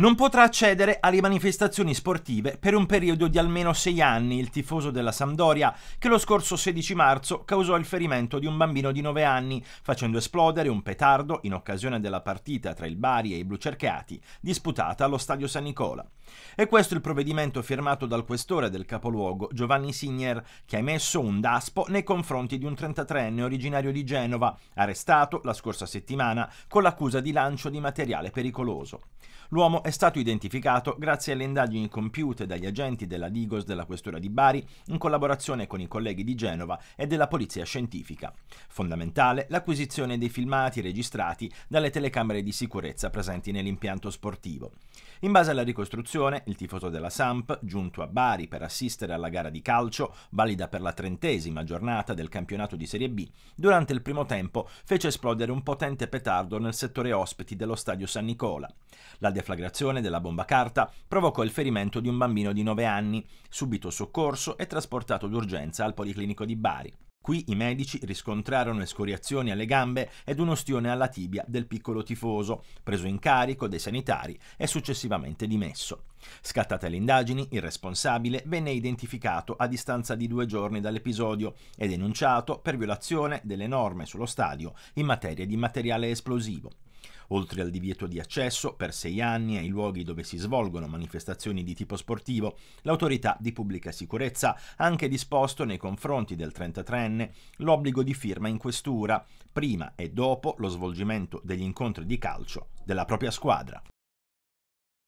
Non potrà accedere alle manifestazioni sportive per un periodo di almeno sei anni il tifoso della Sampdoria che lo scorso 16 marzo causò il ferimento di un bambino di 9 anni facendo esplodere un petardo in occasione della partita tra il Bari e i Blucercati, disputata allo stadio San Nicola. E questo è il provvedimento firmato dal questore del capoluogo Giovanni Signer che ha emesso un daspo nei confronti di un 33enne originario di Genova arrestato la scorsa settimana con l'accusa di lancio di materiale pericoloso. L'uomo è è stato identificato grazie alle indagini compiute dagli agenti della Digos della Questura di Bari in collaborazione con i colleghi di Genova e della Polizia Scientifica. Fondamentale l'acquisizione dei filmati registrati dalle telecamere di sicurezza presenti nell'impianto sportivo. In base alla ricostruzione, il tifoso della Samp, giunto a Bari per assistere alla gara di calcio, valida per la trentesima giornata del campionato di Serie B, durante il primo tempo fece esplodere un potente petardo nel settore ospiti dello stadio San Nicola. La deflagrazione della bomba carta provocò il ferimento di un bambino di 9 anni, subito soccorso e trasportato d'urgenza al Policlinico di Bari. Qui i medici riscontrarono escoriazioni alle gambe ed un ostione alla tibia del piccolo tifoso, preso in carico dai sanitari e successivamente dimesso. Scattate le indagini, il responsabile venne identificato a distanza di due giorni dall'episodio e denunciato per violazione delle norme sullo stadio in materia di materiale esplosivo. Oltre al divieto di accesso per sei anni ai luoghi dove si svolgono manifestazioni di tipo sportivo, l'autorità di pubblica sicurezza ha anche disposto nei confronti del 33enne l'obbligo di firma in questura, prima e dopo lo svolgimento degli incontri di calcio della propria squadra.